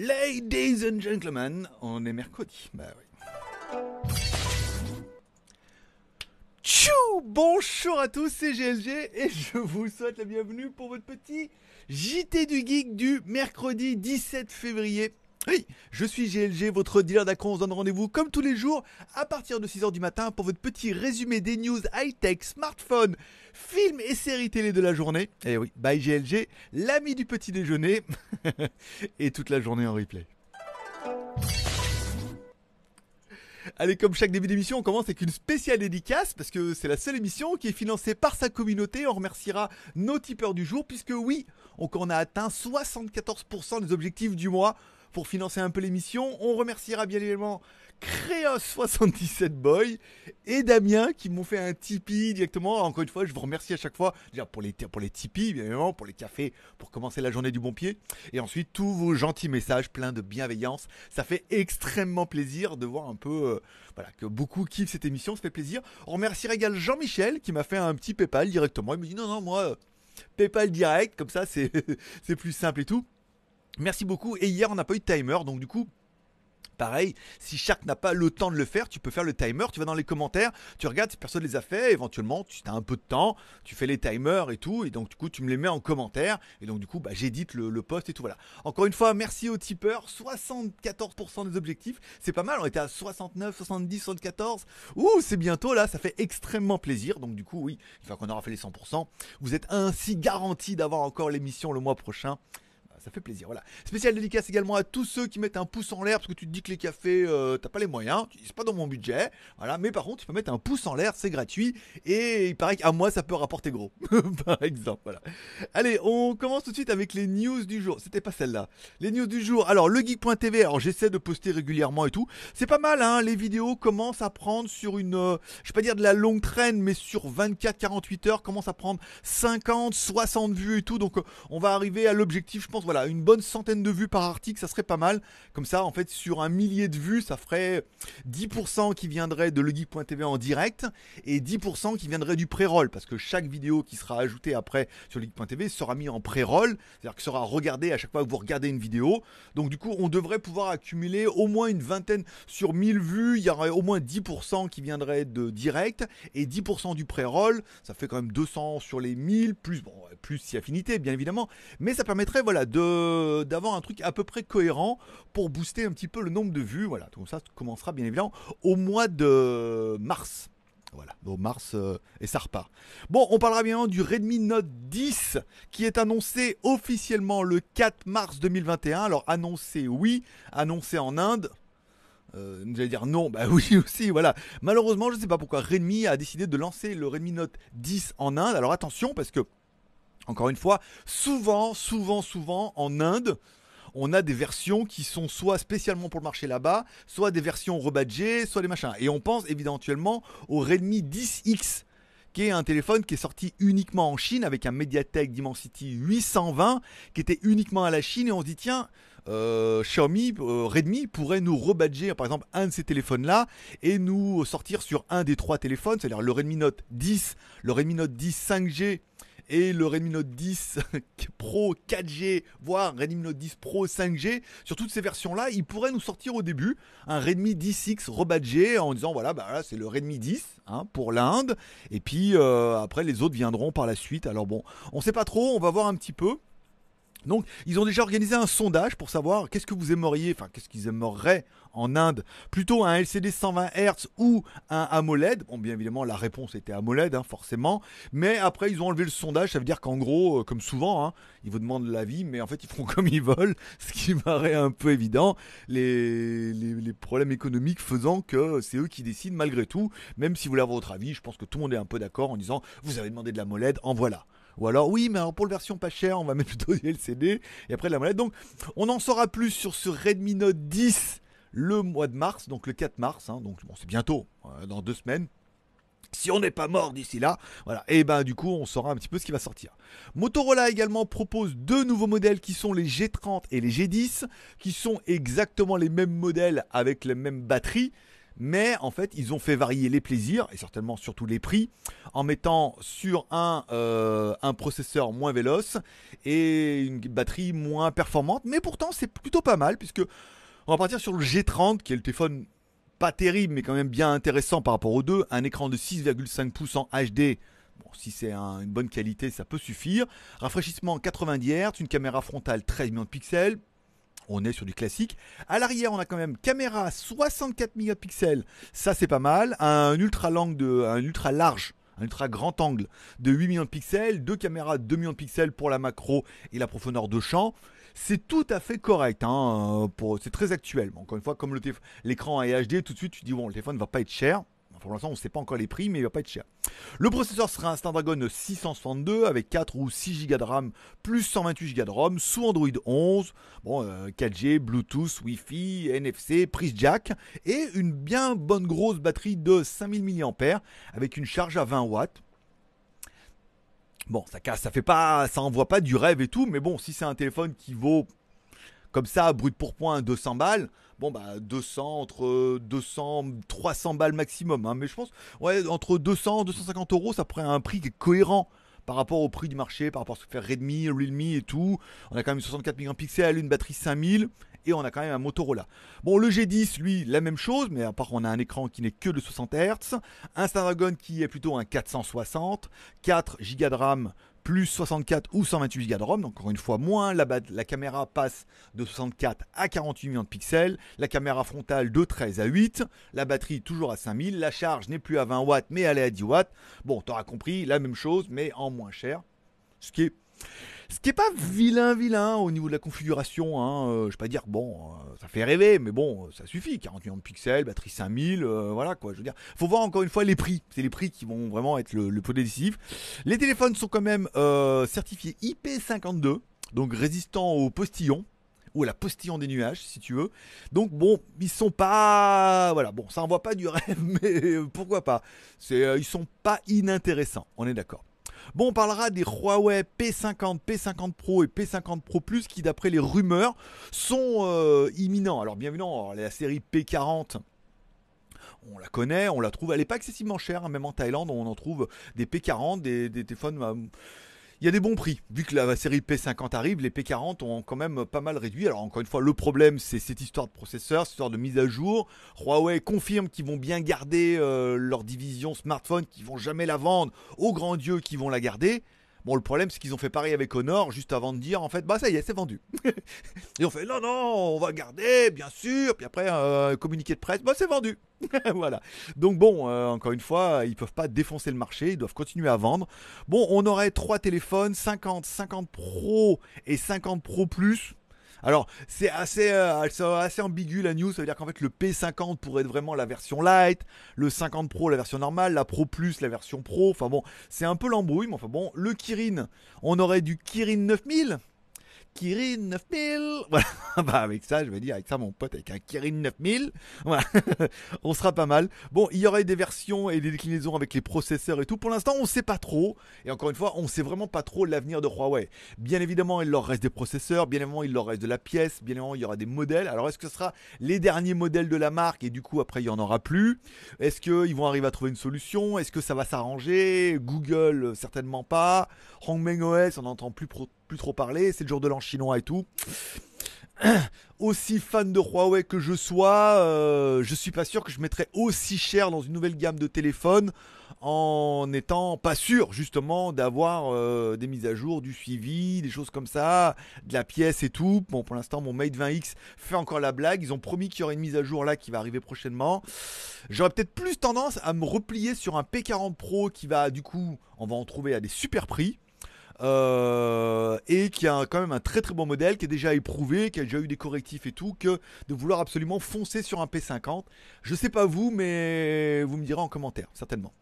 Ladies and gentlemen, on est mercredi. Bah oui. Tchou Bonjour à tous, c'est GLG et je vous souhaite la bienvenue pour votre petit JT du Geek du mercredi 17 février oui, je suis GLG, votre dealer d'acron. On vous donne rendez-vous comme tous les jours à partir de 6h du matin pour votre petit résumé des news high-tech, smartphone, films et séries télé de la journée. Et eh oui, bye GLG, l'ami du petit déjeuner et toute la journée en replay. Allez, comme chaque début d'émission, on commence avec une spéciale dédicace parce que c'est la seule émission qui est financée par sa communauté. On remerciera nos tipeurs du jour puisque oui, on a atteint 74% des objectifs du mois pour financer un peu l'émission. On remerciera bien évidemment Créos77Boy et Damien qui m'ont fait un Tipeee directement. Encore une fois, je vous remercie à chaque fois déjà pour les, pour les Tipeee, bien évidemment, pour les cafés, pour commencer la journée du bon pied. Et ensuite, tous vos gentils messages pleins de bienveillance. Ça fait extrêmement plaisir de voir un peu euh, voilà, que beaucoup kiffent cette émission. Ça fait plaisir. On remerciera également Jean-Michel qui m'a fait un petit PayPal directement. Il me dit non, non, moi, euh, PayPal direct, comme ça, c'est plus simple et tout. Merci beaucoup. Et hier, on n'a pas eu de timer, donc du coup, Pareil, si chaque n'a pas le temps de le faire, tu peux faire le timer, tu vas dans les commentaires, tu regardes si personne les a fait, éventuellement tu as un peu de temps, tu fais les timers et tout, et donc du coup tu me les mets en commentaire, et donc du coup bah, j'édite le, post et tout, voilà. Encore une fois, merci aux tipeurs, 74% des objectifs, c'est pas mal, on était à 69, 70, 74, ouh c'est bientôt là, ça fait extrêmement plaisir, donc du coup oui, une fois qu'on aura fait les 100%, vous êtes ainsi garanti d'avoir encore l'émission le mois prochain ça fait plaisir. Voilà. Spécial dédicace également à tous ceux qui mettent un pouce en l'air parce que tu te dis que les cafés, euh, t'as pas les moyens, c'est pas dans mon budget. Voilà. Mais par contre, tu peux mettre un pouce en l'air, c'est gratuit. Et il paraît qu'à moi, ça peut rapporter gros. par exemple, voilà. Allez, on commence tout de suite avec les news du jour. C'était pas celle-là. Les news du jour. Alors, legeek.tv, alors j'essaie de poster régulièrement et tout. C'est pas mal, hein. Les vidéos commencent à prendre sur une, euh, je vais pas dire de la longue traîne, mais sur 24-48 heures, commencent à prendre 50, 60 vues et tout. Donc, euh, on va arriver à l'objectif, je pense voilà, une bonne centaine de vues par article, ça serait pas mal. Comme ça, en fait, sur un millier de vues, ça ferait 10% qui viendrait de legeek.tv en direct et 10% qui viendrait du pré-roll. Parce que chaque vidéo qui sera ajoutée après sur legeek.tv sera mise en pré-roll, c'est-à-dire que sera regardée à chaque fois que vous regardez une vidéo. Donc, du coup, on devrait pouvoir accumuler au moins une vingtaine sur 1000 vues. Il y aurait au moins 10% qui viendrait de direct et 10% du pré-roll. Ça fait quand même 200 sur les 1000, plus, bon, plus si affinité, bien évidemment. Mais ça permettrait, voilà, de d'avoir un truc à peu près cohérent pour booster un petit peu le nombre de vues. Voilà, donc ça commencera bien évidemment au mois de mars. Voilà, au mars euh, et ça repart. Bon, on parlera bien du Redmi Note 10 qui est annoncé officiellement le 4 mars 2021. Alors annoncé oui, annoncé en Inde. Euh, vous dire non, bah oui aussi, voilà. Malheureusement, je ne sais pas pourquoi Redmi a décidé de lancer le Redmi Note 10 en Inde. Alors attention, parce que encore une fois, souvent, souvent, souvent, en Inde, on a des versions qui sont soit spécialement pour le marché là-bas, soit des versions rebadgées, soit des machins. Et on pense évidemment au Redmi 10X, qui est un téléphone qui est sorti uniquement en Chine avec un Mediatek Dimensity 820 qui était uniquement à la Chine. Et on se dit, tiens, euh, Xiaomi, euh, Redmi pourrait nous rebadger par exemple un de ces téléphones-là et nous sortir sur un des trois téléphones, c'est-à-dire le Redmi Note 10, le Redmi Note 10 5G et le Redmi Note 10 Pro 4G, voire Redmi Note 10 Pro 5G, sur toutes ces versions-là, il pourrait nous sortir au début un Redmi 10X rebadgé en disant voilà, bah, c'est le Redmi 10 hein, pour l'Inde, et puis euh, après les autres viendront par la suite. Alors bon, on sait pas trop, on va voir un petit peu. Donc, ils ont déjà organisé un sondage pour savoir qu'est-ce que vous aimeriez, enfin, qu'est-ce qu'ils aimeraient en Inde. Plutôt un LCD 120 Hz ou un AMOLED. Bon, bien évidemment, la réponse était AMOLED, hein, forcément. Mais après, ils ont enlevé le sondage. Ça veut dire qu'en gros, euh, comme souvent, hein, ils vous demandent l'avis, mais en fait, ils font comme ils veulent, ce qui paraît un peu évident. Les, les problèmes économiques faisant que c'est eux qui décident malgré tout. Même si vous voulez avoir votre avis, je pense que tout le monde est un peu d'accord en disant vous avez demandé de l'AMOLED, en voilà. Ou alors, oui, mais pour la version pas chère, on va mettre plutôt du LCD et après la molette. Donc, on en saura plus sur ce Redmi Note 10 le mois de mars, donc le 4 mars. Hein. donc, bon, c'est bientôt, hein, dans deux semaines. Si on n'est pas mort d'ici là, voilà, et eh ben du coup on saura un petit peu ce qui va sortir. Motorola également propose deux nouveaux modèles qui sont les G30 et les G10, qui sont exactement les mêmes modèles avec les mêmes batteries, mais en fait ils ont fait varier les plaisirs et certainement surtout les prix en mettant sur euh, un, processeur moins véloce et une batterie moins performante, mais pourtant c'est plutôt pas mal puisque on va partir sur le G30 qui est le téléphone pas terrible mais quand même bien intéressant par rapport aux deux, un écran de 6,5 pouces en HD Bon, si c'est une bonne qualité, ça peut suffire. Rafraîchissement 90 Hz, une caméra frontale 13 millions de pixels, on est sur du classique. À l'arrière, on a quand même caméra 64 mégapixels, ça c'est pas mal. Un ultra un ultra large un ultra grand angle de 8 millions de pixels, deux caméras de 2 millions de pixels pour la macro et la profondeur de champ. C'est tout à fait correct, hein, c'est très actuel. encore une fois, comme l'écran est HD, tout de suite tu dis bon, le téléphone ne va pas être cher pour l'instant, on ne sait pas encore les prix, mais il va pas être cher. Le processeur sera un Snapdragon 662 avec 4 ou 6 Go de RAM plus 128 Go de ROM sous Android 11. Bon, 4G, euh, Bluetooth, Wi-Fi, NFC, prise jack et une bien bonne grosse batterie de 5000 mAh avec une charge à 20 watts. Bon, ça casse, ça fait pas, ça envoie pas du rêve et tout, mais bon, si c'est un téléphone qui vaut comme ça, brut pour point, 200 balles, bon bah 200 entre 200 euh, 300 balles maximum hein, mais je pense ouais entre 200 250 euros ça prend un prix qui est cohérent par rapport au prix du marché, par rapport à ce que fait Redmi, Realme et tout. On a quand même 64 mégapixels, une batterie 5000 et on a quand même un Motorola. Bon, le G10, lui, la même chose, mais à part on a un écran qui n'est que de 60 Hz, un Snapdragon qui est plutôt un 460, 4 Go de RAM plus 64 ou 128 Go de ROM, encore une fois moins. La, la caméra passe de 64 à 48 millions de pixels, la caméra frontale de 13 à 8, la batterie toujours à 5000, la charge n'est plus à 20 watts mais elle est à 10 watts. Bon, tu t'auras compris, la même chose mais en moins cher, ce qui est ce qui n'est pas vilain, vilain au niveau de la configuration. Je hein, ne euh, je vais pas dire, bon, euh, ça fait rêver, mais bon, ça suffit. 40 millions de pixels, batterie 5000, euh, voilà quoi. Je veux dire, faut voir encore une fois les prix. C'est les prix qui vont vraiment être le, le décisif. Les téléphones sont quand même certifiés IP52, donc résistants au postillon. ou à la postillon des nuages, si tu veux. Donc bon, ils sont pas, voilà, bon, ça envoie pas du rêve, mais pourquoi pas Ils ne sont pas inintéressants, on est d'accord. Bon, on parlera des Huawei P50, P50 Pro et P50 Pro Plus qui, d'après les rumeurs, sont euh, imminents. Alors, bienvenue évidemment, la série P40 on la connaît, on la trouve, elle n'est pas excessivement chère, hein. même en Thaïlande on en trouve des P40, des, des téléphones bah, il y a des bons prix. Vu que la série P50 arrive, les P40 ont quand même pas mal réduit. Alors encore une fois, le problème, c'est cette histoire de processeur, cette histoire de mise à jour. Huawei confirme qu'ils vont bien garder euh, leur division smartphone, qu'ils vont jamais la vendre. Au grand Dieu, qu'ils vont la garder. Bon, le problème, c'est qu'ils ont fait pareil avec Honor juste avant de dire, en fait, bah ça y est, c'est vendu. Ils ont fait, non, non, on va garder, bien sûr. Puis après, euh, communiqué de presse, bah c'est vendu. voilà. Donc bon, euh, encore une fois, ils ne peuvent pas défoncer le marché, ils doivent continuer à vendre. Bon, on aurait trois téléphones, 50, 50 Pro et 50 Pro Plus. Alors, c'est assez, euh, ambigu la news, ça veut dire qu'en fait le P50 pourrait être vraiment la version light, le 50 Pro la version normale, la Pro Plus la version Pro, enfin bon, c'est un peu l'embrouille, mais enfin bon, le Kirin, on aurait du Kirin 9000 Kirin 9000. Voilà. Ah bah, avec ça, je vais dire, avec ça, mon pote, avec un Kirin 9000. on sera pas mal. Bon, il y aurait des versions et des déclinaisons avec les processeurs et tout. Pour l'instant, on sait pas trop. Et encore une fois, on sait vraiment pas trop l'avenir de Huawei. Bien évidemment, il leur reste des processeurs. Bien évidemment, il leur reste de la pièce. Bien évidemment, il y aura des modèles. Alors, est-ce que ce sera les derniers modèles de la marque et du coup, après, il y en aura plus? Est-ce qu'ils vont arriver à trouver une solution Est-ce que ça va s'arranger Google, euh, certainement pas. Hongmeng OS, on n'entend plus trop plus trop parler, c'est le jour de l'an chinois et tout. Aussi fan de Huawei que je sois, euh, je suis pas sûr que je mettrais aussi cher dans une nouvelle gamme de téléphone en étant pas sûr justement d'avoir euh, des mises à jour, du suivi, des choses comme ça, de la pièce et tout. Bon, pour l'instant, mon Mate 20X fait encore la blague. Ils ont promis qu'il y aurait une mise à jour là qui va arriver prochainement. J'aurais peut-être plus tendance à me replier sur un P40 Pro qui va du coup, on va en trouver à des super prix. Euh, et qui a quand même un très très bon modèle, qui est déjà éprouvé, qui a déjà eu des correctifs et tout, que de vouloir absolument foncer sur un P50. Je sais pas vous, mais vous me direz en commentaire, certainement.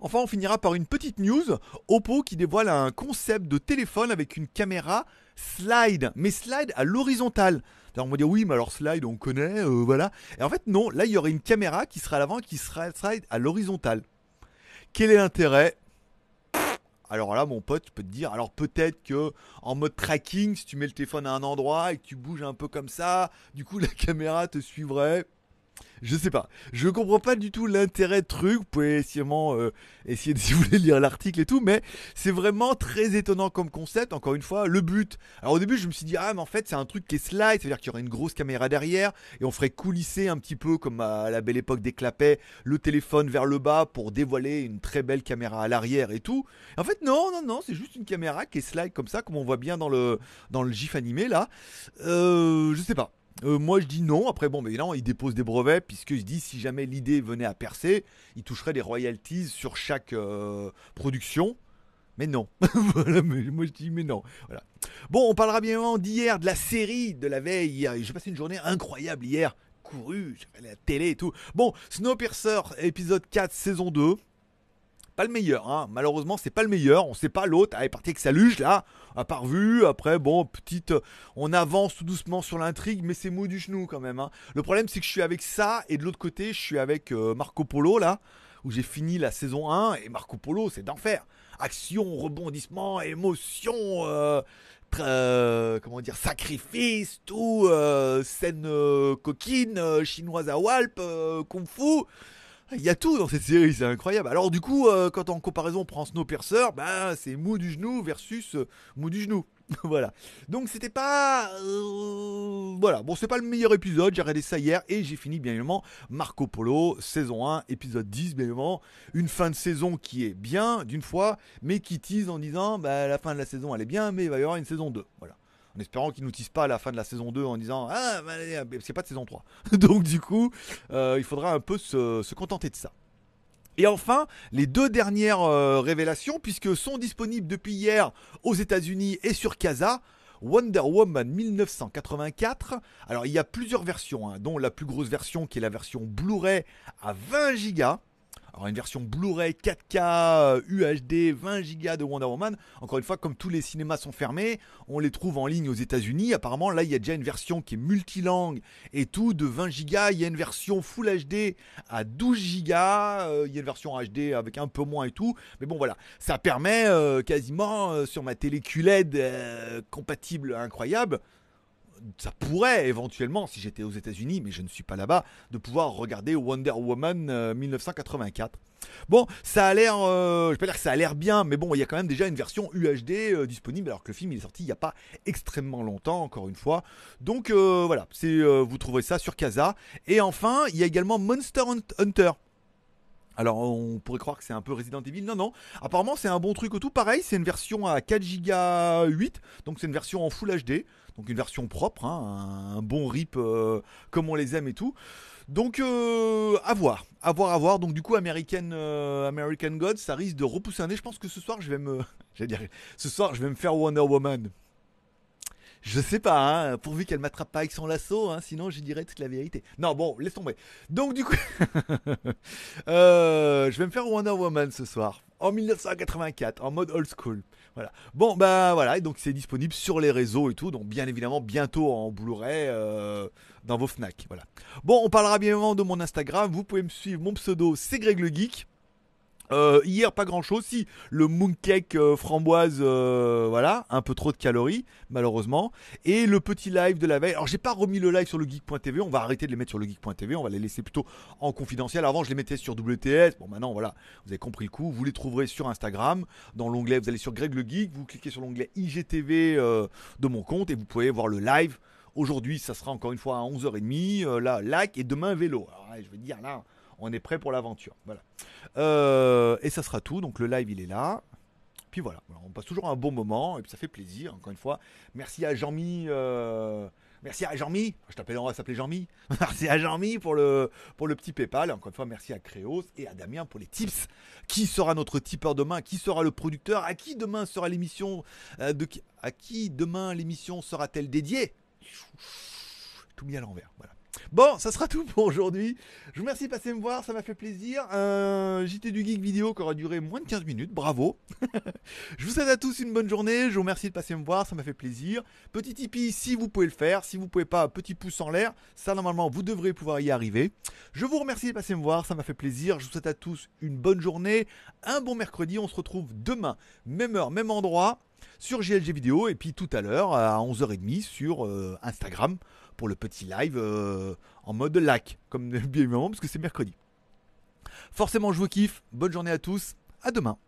Enfin, on finira par une petite news. Oppo qui dévoile un concept de téléphone avec une caméra slide, mais slide à l'horizontale. on va dire oui, mais alors slide, on connaît, euh, voilà. Et en fait, non, là, il y aurait une caméra qui sera à l'avant et qui sera slide à l'horizontale. Quel est l'intérêt alors là, mon pote, tu peux te dire, alors peut-être que en mode tracking, si tu mets le téléphone à un endroit et que tu bouges un peu comme ça, du coup la caméra te suivrait. Je sais pas. Je comprends pas du tout l'intérêt de truc. Vous pouvez euh, essayer de, si vous voulez lire l'article et tout, mais c'est vraiment très étonnant comme concept. Encore une fois, le but. Alors au début, je me suis dit ah mais en fait c'est un truc qui est slide, c'est-à-dire qu'il y aurait une grosse caméra derrière et on ferait coulisser un petit peu comme à la belle époque des clapets le téléphone vers le bas pour dévoiler une très belle caméra à l'arrière et tout. En fait non non non, c'est juste une caméra qui est slide comme ça, comme on voit bien dans le dans le gif animé là. Euh, je sais pas. Euh, moi je dis non. Après, bon, mais non, il dépose des brevets, puisque se dit si jamais l'idée venait à percer, il toucherait des royalties sur chaque euh, production. Mais non. voilà, mais moi je dis mais non. Voilà. Bon, on parlera bien évidemment d'hier, de la série de la veille. J'ai passé une journée incroyable hier. Couru, la télé et tout. Bon, Snowpiercer, épisode 4, saison 2 pas le meilleur. Hein. Malheureusement, c'est pas le meilleur. On sait pas l'autre. elle est partie avec sa luge là. À part vue. Après, bon, petite. Euh, on avance tout doucement sur l'intrigue, mais c'est mou du genou quand même. Hein. Le problème, c'est que je suis avec ça et de l'autre côté, je suis avec euh, Marco Polo là, où j'ai fini la saison 1 et Marco Polo, c'est d'enfer. Action, rebondissement, émotion. Euh, comment dire sacrifice tout scène coquine chinoise à Walp kung fu il y a tout dans cette série, c'est incroyable. Alors du coup, euh, quand en comparaison on prend Snowpiercer, bah, c'est mou du genou versus euh, mou du genou. voilà. Donc c'était pas... Euh, voilà, bon c'est pas le meilleur épisode, j'ai regardé ça hier et j'ai fini bien évidemment Marco Polo, saison 1, épisode 10 bien évidemment. Une fin de saison qui est bien d'une fois, mais qui tease en disant, bah, la fin de la saison elle est bien, mais il va y avoir une saison 2. Voilà en espérant qu'ils nous pas à la fin de la saison 2 en disant Ah, bah, ah c'est pas de saison 3. Donc, du coup, euh, il faudra un peu se, contenter de ça. Et enfin, les deux dernières euh, révélations, puisque sont disponibles depuis hier aux États-Unis et sur Casa. Wonder Woman 1984. Alors il y a plusieurs versions, hein, dont la plus grosse version qui est la version Blu-ray à 20 gigas. Alors une version Blu-ray 4K, UHD, 20 Go de Wonder Woman. Encore une fois, comme tous les cinémas sont fermés, on les trouve en ligne aux États-Unis. Apparemment, là, il y a déjà une version qui est multilingue et tout de 20 Go. Il y a une version Full HD à 12 Go. Euh, il y a une version HD avec un peu moins et tout. Mais bon, voilà, ça permet euh, quasiment euh, sur ma télé QLED compatible, incroyable ça pourrait éventuellement, si j'étais aux États-Unis, mais je ne suis pas là-bas, de pouvoir regarder Wonder Woman 1984. Euh, bon, ça a l'air, euh, je vais pas dire que ça a l'air bien, mais bon, il y a quand même déjà une version UHD disponible, alors que le film est sorti il n'y a pas extrêmement longtemps, encore une fois. Donc euh, voilà, vous trouverez ça sur Casa. Et enfin, il y a également Monster Hunter alors on pourrait croire que c'est un peu Resident Evil. Non, non. Apparemment c'est un bon truc au tout. Pareil, c'est une version à 4 Go 8. Donc c'est une version en Full HD. Donc une version propre. Hein. un bon rip euh, comme on les aime et tout. Donc euh, à voir. À voir, à voir. Donc du coup American, euh, American God, ça risque de repousser un nez. Je pense que ce soir je vais me... dire, ce soir je vais me faire Wonder Woman. Je sais pas, hein, pourvu qu'elle m'attrape pas avec son lasso, hein, sinon je dirais toute la vérité. Non, bon, laisse tomber. Donc du coup, euh, je vais me faire Wonder Woman ce soir, en 1984, en mode old school. Voilà. Bon, bah voilà, et donc c'est disponible sur les réseaux et tout, donc bien évidemment bientôt en Blu-ray euh, dans vos Fnac. Voilà. Bon, on parlera bien évidemment de mon Instagram. Vous pouvez me suivre, mon pseudo c'est Greg le Geek. Euh, hier, pas grand chose. Si, le mooncake euh, framboise, euh, voilà, un peu trop de calories, malheureusement. Et le petit live de la veille. Alors, j'ai pas remis le live sur le geek.tv. On va arrêter de les mettre sur le geek.tv. On va les laisser plutôt en confidentiel. Avant, je les mettais sur WTS. Bon, maintenant, voilà, vous avez compris le coup. Vous les trouverez sur Instagram. Dans l'onglet, vous allez sur Greg le Geek. Vous cliquez sur l'onglet IGTV de mon compte et vous pouvez voir le live. Aujourd'hui, ça sera encore une fois à 11h30. là, lac like, et demain, vélo. je veux dire, là on est prêt pour l'aventure. Voilà. Euh, et ça sera tout. Donc le live, il est là. Puis voilà, on passe toujours un bon moment et puis ça fait plaisir, encore une fois. Merci à Jean-Mi. Euh, merci à Jean-Mi, je t'appelle, on va s'appeler Jean-Mi. Merci à Jean-Mi pour le, pour le petit PayPal. Encore une fois, merci à Créos et à Damien pour les tips. Qui sera notre tipeur demain Qui sera le producteur À qui demain sera l'émission euh, À qui demain l'émission sera-t-elle dédiée Tout mis à l'envers, voilà. Bon, ça sera tout pour aujourd'hui. Je vous remercie de passer me voir, ça m'a fait plaisir. Euh, j'étais du Geek vidéo qui aura duré moins de 15 minutes, bravo. je vous souhaite à tous une bonne journée, je vous remercie de passer me voir, ça m'a fait plaisir. Petit Tipeee si vous pouvez le faire, si vous pouvez pas, petit pouce en l'air, ça normalement vous devrez pouvoir y arriver. Je vous remercie de passer me voir, ça m'a fait plaisir. Je vous souhaite à tous une bonne journée, un bon mercredi, on se retrouve demain, même heure, même endroit sur GLG vidéo et puis tout à l'heure à 11h30 sur euh, Instagram pour le petit live euh, en mode lac, comme bien évidemment, parce que c'est mercredi. Forcément, je vous kiffe. Bonne journée à tous. À demain.